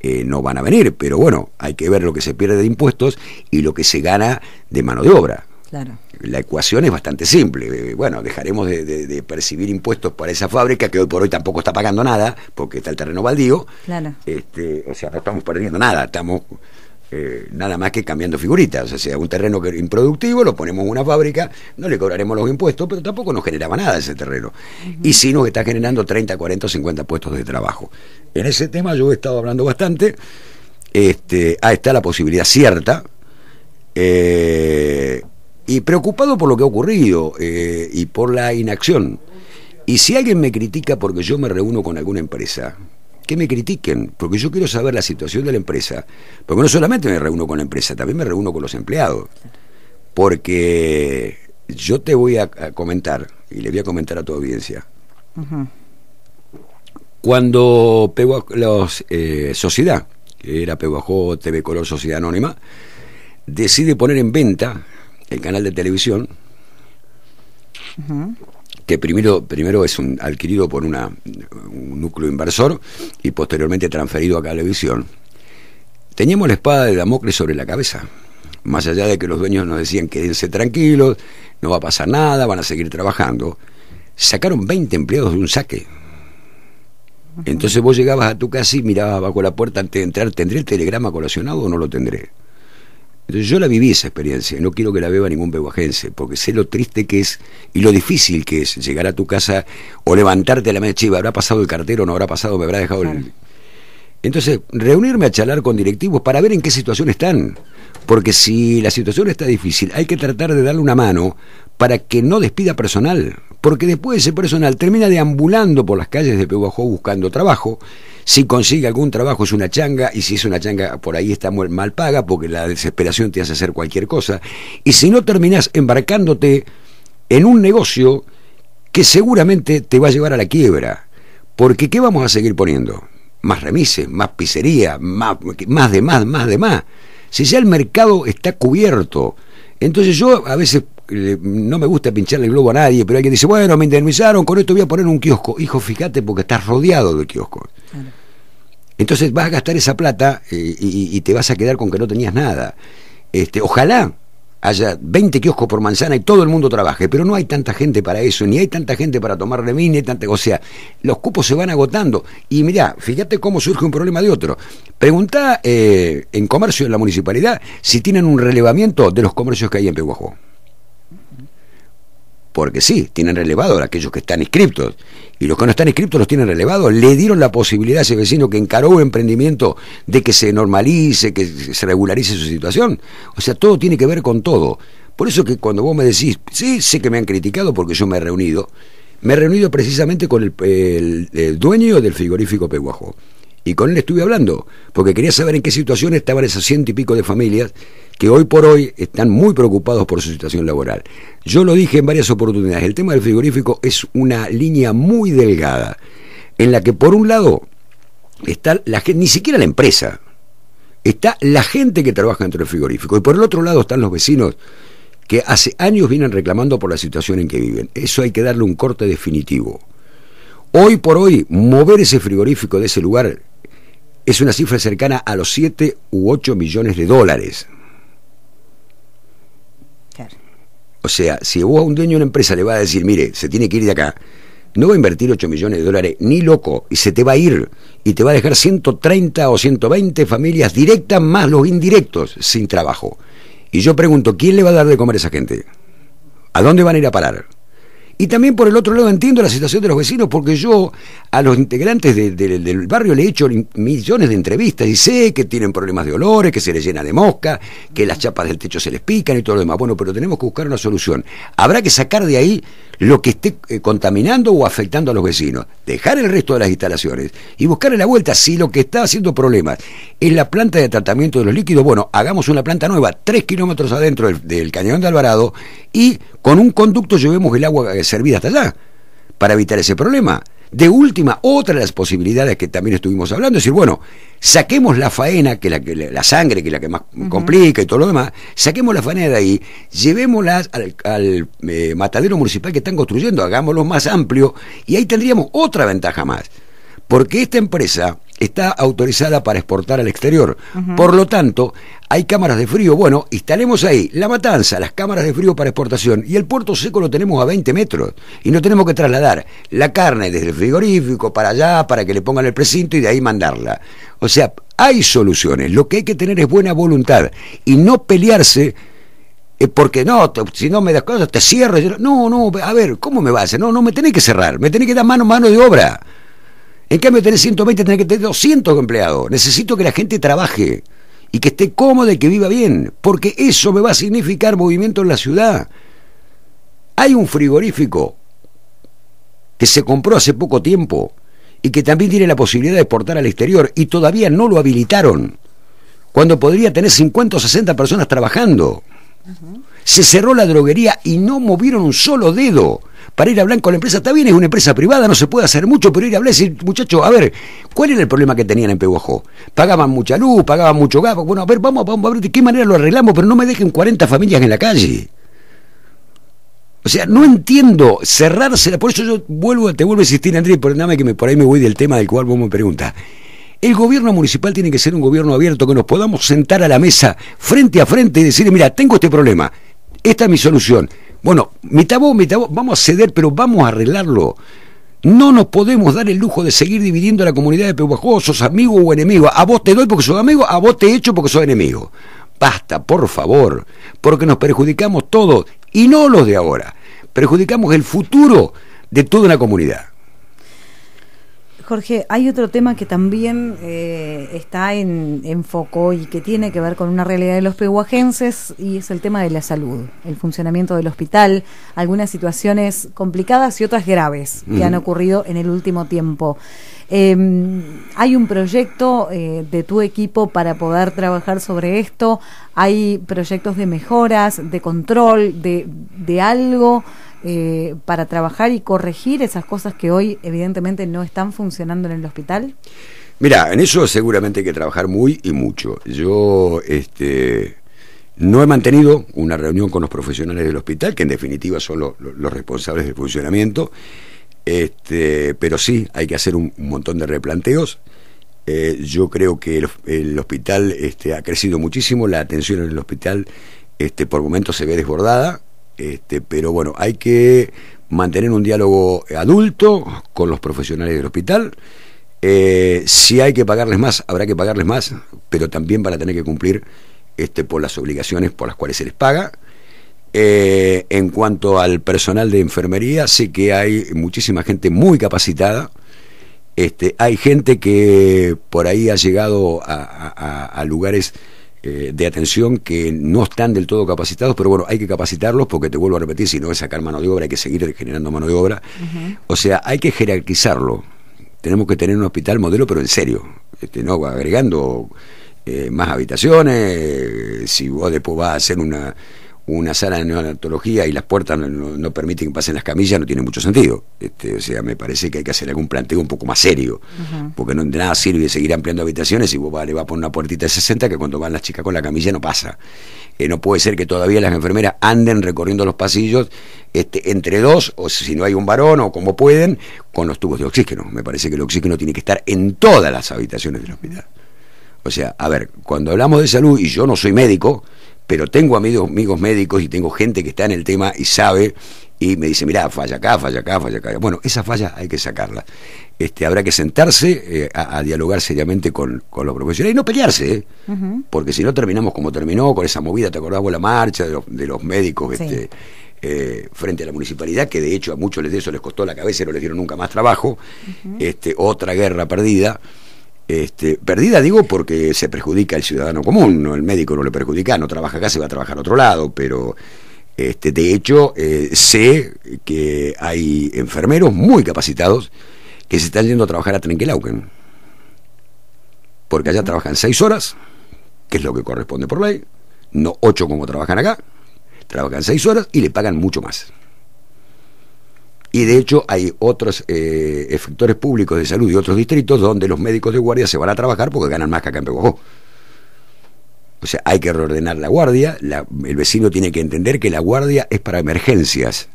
eh, no van a venir, pero bueno, hay que ver lo que se pierde de impuestos y lo que se gana de mano de obra. La ecuación es bastante simple. Eh, bueno, dejaremos de, percibir impuestos para esa fábrica que hoy por hoy tampoco está pagando nada porque está el terreno baldío. Claro. Este, o sea, no estamos perdiendo nada, estamos eh, nada más que cambiando figuritas. O sea, un terreno que, improductivo lo ponemos en una fábrica, no le cobraremos los impuestos, pero tampoco nos generaba nada ese terreno. Y sí nos está generando 30, 40, 50 puestos de trabajo. En ese tema yo he estado hablando bastante. Este, ah, está la posibilidad cierta. Eh, y preocupado por lo que ha ocurrido eh, y por la inacción. Y si alguien me critica porque yo me reúno con alguna empresa, que me critiquen, porque yo quiero saber la situación de la empresa, porque no solamente me reúno con la empresa, también me reúno con los empleados, porque yo te voy a, comentar, y le voy a comentar a tu audiencia, cuando pego los, eh, Sociedad, que era Peguajó TV Color Sociedad Anónima, decide poner en venta el canal de televisión, que primero, primero es un, adquirido por una, un núcleo inversor y posteriormente transferido a televisión, teníamos la espada de Damocles sobre la cabeza. Más allá de que los dueños nos decían quédense tranquilos, no va a pasar nada, van a seguir trabajando, sacaron 20 empleados de un saque. Entonces vos llegabas a tu casa y mirabas bajo la puerta antes de entrar, ¿tendré el telegrama colacionado o no lo tendré? yo la viví esa experiencia, no quiero que la beba ningún beboajense, porque sé lo triste que es y lo difícil que es llegar a tu casa o levantarte a la mañana, chiva, habrá pasado el cartero, no habrá pasado, me habrá dejado el... Entonces, reunirme a charlar con directivos para ver en qué situación están. Porque si la situación está difícil, hay que tratar de darle una mano para que no despida personal, porque después ese personal termina deambulando por las calles de Pehuajó buscando trabajo. Si consigue algún trabajo es una changa, y si es una changa por ahí está mal paga, porque la desesperación te hace hacer cualquier cosa. Y si no terminás embarcándote en un negocio que seguramente te va a llevar a la quiebra, porque ¿qué vamos a seguir poniendo? Más remises, más pizzería, más, más de más, más de más. Si ya el mercado está cubierto, entonces yo a veces no me gusta pincharle el globo a nadie, pero alguien dice, bueno, me indemnizaron, con esto voy a poner un kiosco. Hijo, fíjate porque estás rodeado de kioscos Entonces vas a gastar esa plata eh, y, te vas a quedar con que no tenías nada. Este, ojalá haya 20 kioscos por manzana y todo el mundo trabaje, pero no hay tanta gente para eso, ni hay tanta gente para tomar remis, ni tanta... O sea, los cupos se van agotando. Y mirá, fíjate cómo surge un problema de otro. pregunta eh, en comercio, en la municipalidad, si tienen un relevamiento de los comercios que hay en Pehuajó porque sí, tienen relevado a aquellos que están inscriptos. Y los que no están inscriptos los tienen relevados. Le dieron la posibilidad a ese vecino que encaró un emprendimiento de que se normalice, que se regularice su situación. O sea, todo tiene que ver con todo. Por eso que cuando vos me decís, sí, sé que me han criticado porque yo me he reunido, me he reunido precisamente con el, dueño del frigorífico Peguajo. Y con él estuve hablando, porque quería saber en qué situación estaban esas ciento y pico de familias que hoy por hoy están muy preocupados por su situación laboral. Yo lo dije en varias oportunidades, el tema del frigorífico es una línea muy delgada, en la que por un lado está la gente, ni siquiera la empresa, está la gente que trabaja dentro del frigorífico, y por el otro lado están los vecinos que hace años vienen reclamando por la situación en que viven. Eso hay que darle un corte definitivo. Hoy por hoy, mover ese frigorífico de ese lugar es una cifra cercana a los 7 u 8 millones de dólares. O sea, si vos a un dueño de una empresa le va a decir, mire, se tiene que ir de acá, no va a invertir 8 millones de dólares, ni loco, y se te va a ir, y te va a dejar 130 o 120 familias directas más los indirectos sin trabajo. Y yo pregunto, ¿quién le va a dar de comer a esa gente? ¿A dónde van a ir a parar? Y también por el otro lado entiendo la situación de los vecinos porque yo a los integrantes del barrio le he hecho millones de entrevistas y sé que tienen problemas de olores, que se les llena de mosca, que las chapas del techo se les pican y todo lo demás. Bueno, pero tenemos que buscar una solución. Habrá que sacar de ahí lo que esté eh, contaminando o afectando a los vecinos, dejar el resto de las instalaciones y buscar en la vuelta si lo que está haciendo problemas es la planta de tratamiento de los líquidos, bueno, hagamos una planta nueva, tres kilómetros adentro del cañón de Alvarado y con un conducto llevemos el agua eh, servida hasta allá para evitar ese problema. De última, otra de las posibilidades que también estuvimos hablando, es decir, bueno, saquemos la faena, que la, la, sangre, que es la que más complica y todo lo demás, saquemos la faena de ahí, llevémosla al, eh, matadero municipal que están construyendo, hagámoslo más amplio, y ahí tendríamos otra ventaja más. Porque esta empresa está autorizada para exportar al exterior. Por lo tanto, hay cámaras de frío. Bueno, instalemos ahí la matanza, las cámaras de frío para exportación. Y el puerto seco lo tenemos a 20 metros. Y no tenemos que trasladar la carne desde el frigorífico para allá, para que le pongan el precinto y de ahí mandarla. O sea, hay soluciones. Lo que hay que tener es buena voluntad y no pelearse eh, porque no, si no me das cosas, te cierro. no, no, a ver, ¿cómo me vas a hacer? No, no, me tenés que cerrar, me tenés que dar mano, mano de obra. En cambio, tener 120, tener que tener 200 empleados. Necesito que la gente trabaje y que esté cómoda y que viva bien, porque eso me va a significar movimiento en la ciudad. Hay un frigorífico que se compró hace poco tiempo y que también tiene la posibilidad de exportar al exterior y todavía no lo habilitaron, cuando podría tener 50 o 60 personas trabajando. Se cerró la droguería y no movieron un solo dedo para ir a hablar con la empresa. Está bien, es una empresa privada, no se puede hacer mucho, pero ir a hablar y decir, muchachos, a ver, ¿cuál era el problema que tenían en Peguajó? Pagaban mucha luz, pagaban mucho gas. Bueno, a ver, vamos, vamos a ver de qué manera lo arreglamos, pero no me dejen 40 familias en la calle. O sea, no entiendo cerrársela. Por eso yo vuelvo, te vuelvo a insistir, Andrés, perdóname que me, por ahí me voy del tema del cual vos me preguntas. El gobierno municipal tiene que ser un gobierno abierto, que nos podamos sentar a la mesa frente a frente y decir, mira, tengo este problema, esta es mi solución. Bueno, mitad vos, mitad vos, vamos a ceder, pero vamos a arreglarlo. No nos podemos dar el lujo de seguir dividiendo a la comunidad de Pehuajó, sos amigo o enemigo. A vos te doy porque sos amigo, a vos te echo porque sos enemigo. Basta, por favor, porque nos perjudicamos todos, y no los de ahora. Perjudicamos el futuro de toda una comunidad. Jorge, hay otro tema que también eh, está en, foco y que tiene que ver con una realidad de los pehuajenses y es el tema de la salud, el funcionamiento del hospital, algunas situaciones complicadas y otras graves que han ocurrido en el último tiempo. Em, hay un proyecto eh, de tu equipo para poder trabajar sobre esto, hay proyectos de mejoras, de control, de, de algo eh, para trabajar y corregir esas cosas que hoy evidentemente no están funcionando en el hospital? Mira, en eso seguramente hay que trabajar muy y mucho. Yo este, no he mantenido una reunión con los profesionales del hospital, que en definitiva son los, responsables del funcionamiento, este, pero sí hay que hacer un, montón de replanteos. Eh, yo creo que el, hospital este, ha crecido muchísimo, la atención en el hospital este, por momentos se ve desbordada, este, pero bueno, hay que mantener un diálogo adulto con los profesionales del hospital. Eh, si hay que pagarles más, habrá que pagarles más, pero también van a tener que cumplir este, por las obligaciones por las cuales se les paga. Eh, en cuanto al personal de enfermería, sé que hay muchísima gente muy capacitada. Este, hay gente que por ahí ha llegado a lugares eh, de atención que no están del todo capacitados, pero bueno, hay que capacitarlos porque te vuelvo a repetir, si no es sacar mano de obra, hay que seguir generando mano de obra. O sea, hay que jerarquizarlo. Tenemos que tener un hospital modelo, pero en serio, este, no agregando eh, más habitaciones, si vos después vas a hacer una una sala de neonatología y las puertas no, no, permiten que pasen las camillas no tiene mucho sentido. Este, o sea, me parece que hay que hacer algún planteo un poco más serio, porque no, de nada sirve seguir ampliando habitaciones y vos le vas a poner una puertita de 60 que cuando van las chicas con la camilla no pasa. Eh, no puede ser que todavía las enfermeras anden recorriendo los pasillos este, entre dos, o si no hay un varón, o como pueden, con los tubos de oxígeno. Me parece que el oxígeno tiene que estar en todas las habitaciones del hospital. O sea, a ver, cuando hablamos de salud, y yo no soy médico, pero tengo amigos, amigos médicos y tengo gente que está en el tema y sabe y me dice, mirá, falla acá, falla acá, falla acá. Bueno, esa falla hay que sacarla. Este, habrá que sentarse eh, a, dialogar seriamente con, con, los profesionales y no pelearse, ¿eh? porque si no terminamos como terminó con esa movida, ¿te acordás vos la marcha de los, médicos este, eh, frente a la municipalidad, que de hecho a muchos de eso les costó la cabeza y no les dieron nunca más trabajo? este, otra guerra perdida. Este, perdida digo porque se perjudica el ciudadano común, no el médico no le perjudica, no trabaja acá, se va a trabajar a otro lado, pero este, de hecho eh, sé que hay enfermeros muy capacitados que se están yendo a trabajar a Trenquelauquen, porque allá trabajan seis horas, que es lo que corresponde por ley, no ocho como trabajan acá, trabajan seis horas y le pagan mucho más. Y de hecho hay otros efectores eh, públicos de salud y otros distritos donde los médicos de guardia se van a trabajar porque ganan más que acá en Pehuajó O sea, hay que reordenar la guardia, el vecino tiene que entender que la guardia es para emergencias.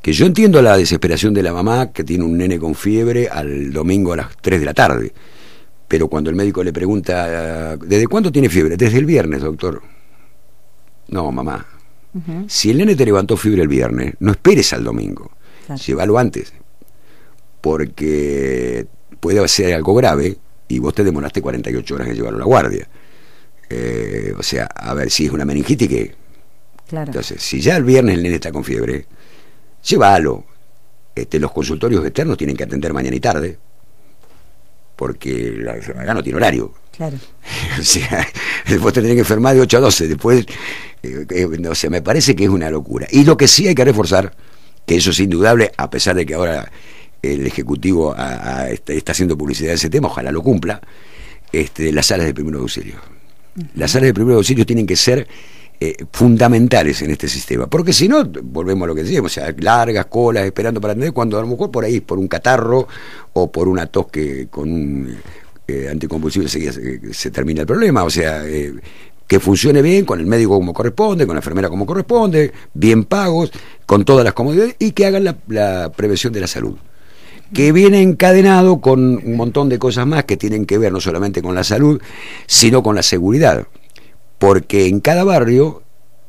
Que yo entiendo la desesperación de la mamá que tiene un nene con fiebre al domingo a las 3 de la tarde, pero cuando el médico le pregunta, ¿desde cuándo tiene fiebre? Desde el viernes, doctor. No, mamá. Si el nene te levantó fiebre el viernes, no esperes al domingo. Llévalo antes. Porque puede ser algo grave y vos te demoraste 48 horas en llevarlo a la guardia. Eh, o sea, a ver si es una meningitis Claro. Entonces, si ya el viernes el nene está con fiebre, llévalo. Este, los consultorios externos tienen que atender mañana y tarde, porque la enfermedad no tiene horario. Claro. <laughs> o sea, después te tenés que enfermar de 8 a 12, después, eh, eh, o sea, me parece que es una locura. Y lo que sí hay que reforzar que eso es indudable, a pesar de que ahora el Ejecutivo este, está haciendo publicidad de ese tema, ojalá lo cumpla, este, las salas de primeros auxilios. Las salas de primeros auxilios tienen que ser eh, fundamentales en este sistema, porque si no, volvemos a lo que decíamos, o sea, largas colas esperando para atender, cuando a lo mejor por ahí, por un catarro o por una tos que con un eh, se, termina el problema, o sea... Eh, que funcione bien con el médico como corresponde, con la enfermera como corresponde, bien pagos, con todas las comodidades y que hagan la, prevención de la salud que viene encadenado con un montón de cosas más que tienen que ver no solamente con la salud, sino con la seguridad. Porque en cada barrio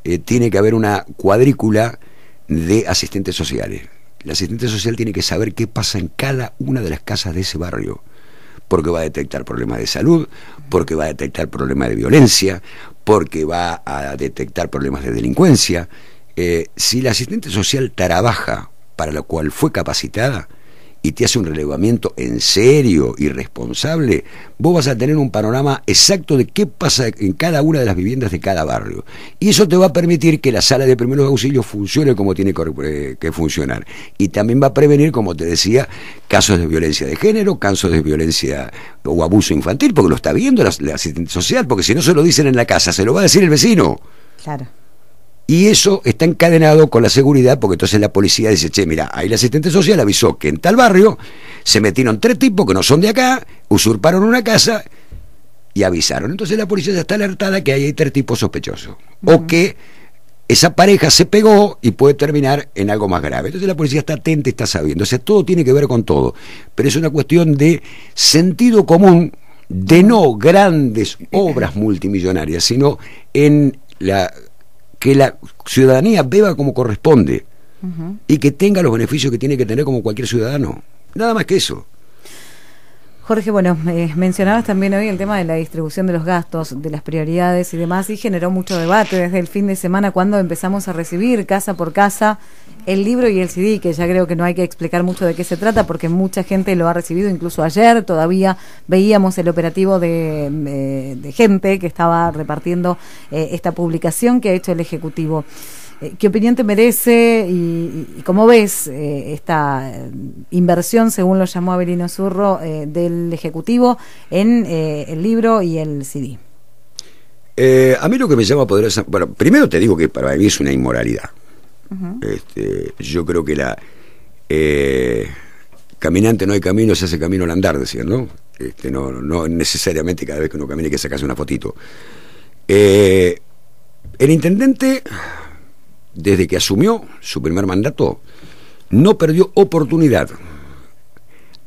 eh, tiene que haber una cuadrícula de asistentes sociales. El asistente social tiene que saber qué pasa en cada una de las casas de ese barrio, porque va a detectar problemas de salud, porque va a detectar problemas de violencia, porque va a detectar problemas de delincuencia. Eh, si la asistente social trabaja para lo cual fue capacitada, y te hace un relevamiento en serio y responsable, vos vas a tener un panorama exacto de qué pasa en cada una de las viviendas de cada barrio. Y eso te va a permitir que la sala de primeros auxilios funcione como tiene que eh, funcionar. Y también va a prevenir, como te decía, casos de violencia de género, casos de violencia o abuso infantil, porque lo está viendo la, la social, porque si no se lo dicen en la casa, se lo va a decir el vecino. Claro. Y eso está encadenado con la seguridad, porque entonces la policía dice, che, mira, ahí el asistente social avisó que en tal barrio se metieron tres tipos que no son de acá, usurparon una casa y avisaron. Entonces la policía ya está alertada que ahí hay tres tipos sospechosos. O que esa pareja se pegó y puede terminar en algo más grave. Entonces la policía está atenta y está sabiendo. O sea, todo tiene que ver con todo. Pero es una cuestión de sentido común de no grandes obras multimillonarias, sino en la que la ciudadanía beba como corresponde y que tenga los beneficios que tiene que tener como cualquier ciudadano. Nada más que eso. Jorge, bueno, mencionabas también hoy el tema de la distribución de los gastos, de las prioridades y demás, y generó mucho debate desde el fin de semana cuando empezamos a recibir casa por casa el libro y el CD, que ya creo que no hay que explicar mucho de qué se trata, porque mucha gente lo ha recibido, incluso ayer todavía veíamos el operativo de, gente que estaba repartiendo eh, esta publicación que ha hecho el Ejecutivo. Eh, ¿Qué opinión te merece y, cómo ves eh, esta eh, inversión, según lo llamó Avelino Zurro, del Ejecutivo en el libro y el CD? a mí lo que me llama poderosa. Bueno, primero te digo que para mí es una inmoralidad. Este, yo creo que la. caminante no hay camino, se hace camino al andar, decían, ¿no? Este, no, no necesariamente cada vez que uno camine hay que sacarse una fotito. el intendente desde que asumió su primer mandato, no perdió oportunidad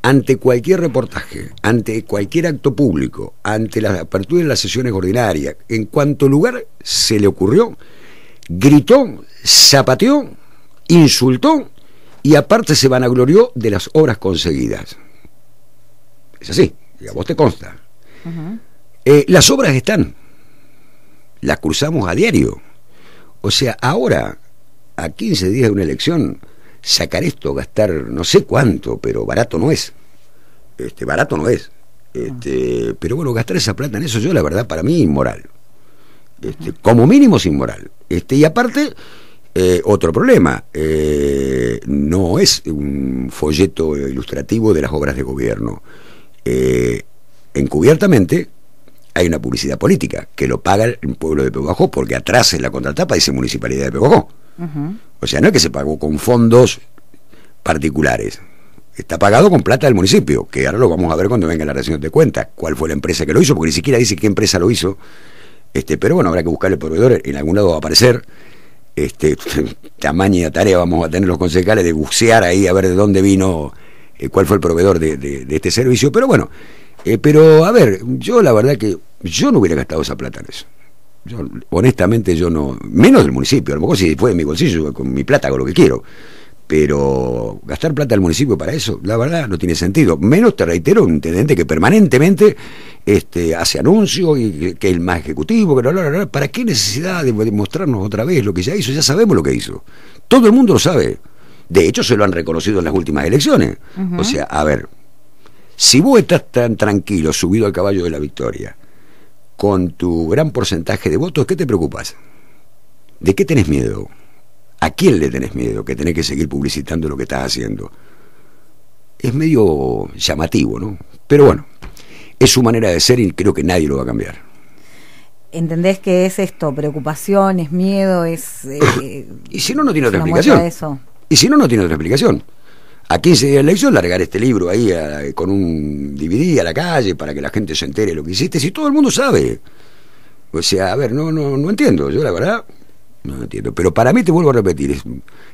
ante cualquier reportaje, ante cualquier acto público, ante las aperturas de las sesiones ordinarias, en cuanto lugar se le ocurrió, gritó, zapateó, insultó y aparte se vanaglorió de las obras conseguidas. Es así, a vos te consta. Eh, las obras están, las cruzamos a diario o sea, ahora, a 15 días de una elección, sacar esto, gastar no sé cuánto, pero barato no es. Este, barato no es. Este, pero bueno, gastar esa plata en eso, yo la verdad, para mí, inmoral. Este, como mínimo es inmoral. Este, y aparte, eh, otro problema, eh, no es un folleto ilustrativo de las obras de gobierno. Eh, encubiertamente hay una publicidad política que lo paga el pueblo de Pehuajó, porque atrás en la contratapa dice Municipalidad de Pehuajó. O sea, no es que se pagó con fondos particulares. Está pagado con plata del municipio, que ahora lo vamos a ver cuando venga la relación de cuentas, cuál fue la empresa que lo hizo, porque ni siquiera dice qué empresa lo hizo. Este, pero bueno, habrá que buscar el proveedor, en algún lado va a aparecer. Este, <laughs> tamaña tarea vamos a tener los concejales de bucear ahí a ver de dónde vino, eh, cuál fue el proveedor de, de este servicio. Pero bueno, eh, pero, a ver, yo la verdad que yo no hubiera gastado esa plata en eso. honestamente, yo no. Menos del municipio, a lo mejor si fue de mi bolsillo, con mi plata, con lo que quiero. Pero gastar plata al municipio para eso, la verdad, no tiene sentido. Menos, te reitero, un intendente que permanentemente este, hace anuncios y que es el más ejecutivo, que no, no, no, ¿para qué necesidad de, mostrarnos otra vez lo que ya hizo? Ya sabemos lo que hizo. Todo el mundo lo sabe. De hecho, se lo han reconocido en las últimas elecciones. O sea, a ver, si vos estás tan tranquilo, subido al caballo de la victoria, con tu gran porcentaje de votos, ¿qué te preocupas? ¿De qué tenés miedo? ¿A quién le tenés miedo que tenés que seguir publicitando lo que estás haciendo? Es medio llamativo, ¿no? Pero bueno, es su manera de ser y creo que nadie lo va a cambiar. ¿Entendés que es esto? Preocupación, es miedo, es... y si no, no tiene otra explicación. Y si no, no tiene otra explicación a 15 días de la elección largar este libro ahí con un DVD a la calle para que la gente se entere lo que hiciste, si todo el mundo sabe. O sea, a ver, no, no, no entiendo, yo la verdad no entiendo. Pero para mí, te vuelvo a repetir,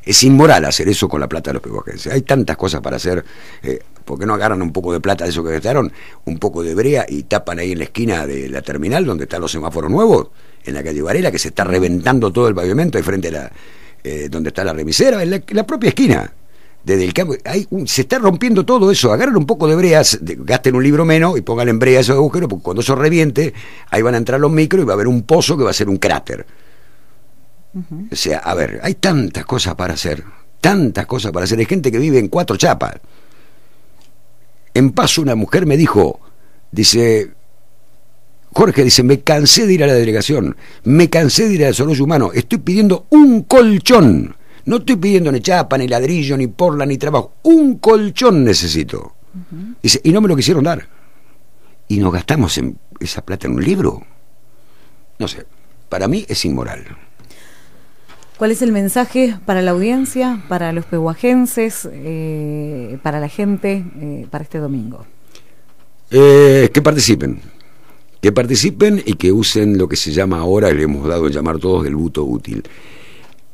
es, inmoral hacer eso con la plata de los pehuajenses. Hay tantas cosas para hacer. Eh, ¿Por qué no agarran un poco de plata de eso que gastaron, un poco de brea y tapan ahí en la esquina de la terminal donde están los semáforos nuevos, en la calle Varela, que se está reventando todo el pavimento ahí frente a la, eh, donde está la remisera, en la propia esquina? desde el campo. se está rompiendo todo eso. Agarren un poco de breas, gasten un libro menos y pongan en brea esos agujeros, porque cuando eso reviente, ahí van a entrar los micros y va a haber un pozo que va a ser un cráter. O sea, a ver, hay tantas cosas para hacer, tantas cosas para hacer. Hay gente que vive en cuatro chapas. En paso, una mujer me dijo, dice, Jorge dice, me cansé de ir a la delegación, me cansé de ir al desarrollo humano, estoy pidiendo un colchón. No estoy pidiendo ni chapa, ni ladrillo, ni porla, ni trabajo. Un colchón necesito. y no me lo quisieron dar. Y nos gastamos en esa plata en un libro. No sé, para mí es inmoral. ¿Cuál es el mensaje para la audiencia, para los pehuajenses, eh, para la gente, eh, para este domingo? Eh, que participen. Que participen y que usen lo que se llama ahora, le hemos dado en llamar todos, el buto útil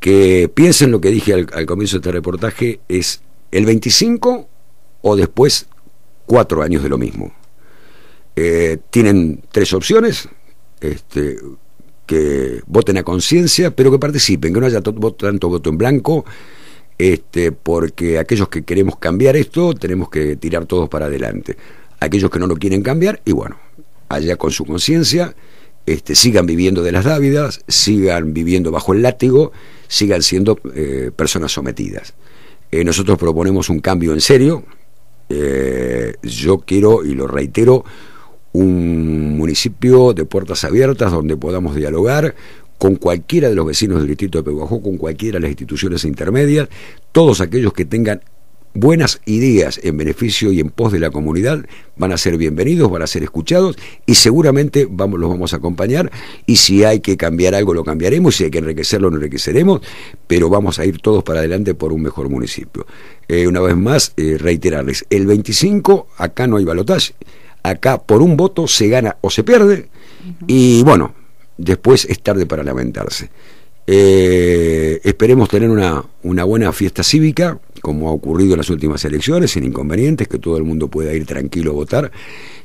que piensen lo que dije al, comienzo de este reportaje, es el 25 o después cuatro años de lo mismo. Eh, tienen tres opciones, este, que voten a conciencia, pero que participen, que no haya tanto voto en blanco, este, porque aquellos que queremos cambiar esto, tenemos que tirar todos para adelante. Aquellos que no lo quieren cambiar, y bueno, allá con su conciencia, este, sigan viviendo de las dávidas, sigan viviendo bajo el látigo sigan siendo eh, personas sometidas. Eh, nosotros proponemos un cambio en serio. Eh, yo quiero, y lo reitero, un municipio de puertas abiertas donde podamos dialogar con cualquiera de los vecinos del distrito de Pehuajó con cualquiera de las instituciones intermedias, todos aquellos que tengan buenas ideas en beneficio y en pos de la comunidad van a ser bienvenidos, van a ser escuchados y seguramente vamos, los vamos a acompañar y si hay que cambiar algo lo cambiaremos, si hay que enriquecerlo lo enriqueceremos, pero vamos a ir todos para adelante por un mejor municipio. Eh, una vez más, eh, reiterarles, el 25 acá no hay balotaje, acá por un voto se gana o se pierde y bueno, después es tarde para lamentarse. Eh, esperemos tener una, una buena fiesta cívica como ha ocurrido en las últimas elecciones, sin inconvenientes, que todo el mundo pueda ir tranquilo a votar,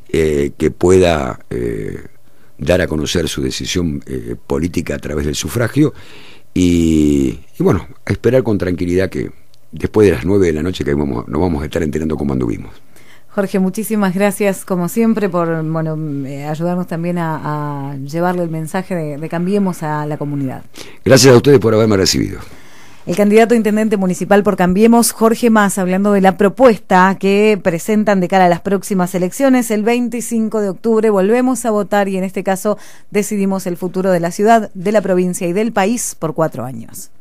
eh, que pueda eh, dar a conocer su decisión eh, política a través del sufragio y, bueno, esperar con tranquilidad que después de las 9 de la noche que vamos, nos vamos a estar enterando cómo anduvimos. Jorge, muchísimas gracias como siempre por bueno, ayudarnos también a, llevarle el mensaje de Cambiemos a la comunidad. Gracias a ustedes por haberme recibido. El candidato a intendente municipal por Cambiemos, Jorge Mas, hablando de la propuesta que presentan de cara a las próximas elecciones. El 25 de octubre volvemos a votar y en este caso decidimos el futuro de la ciudad, de la provincia y del país por cuatro años.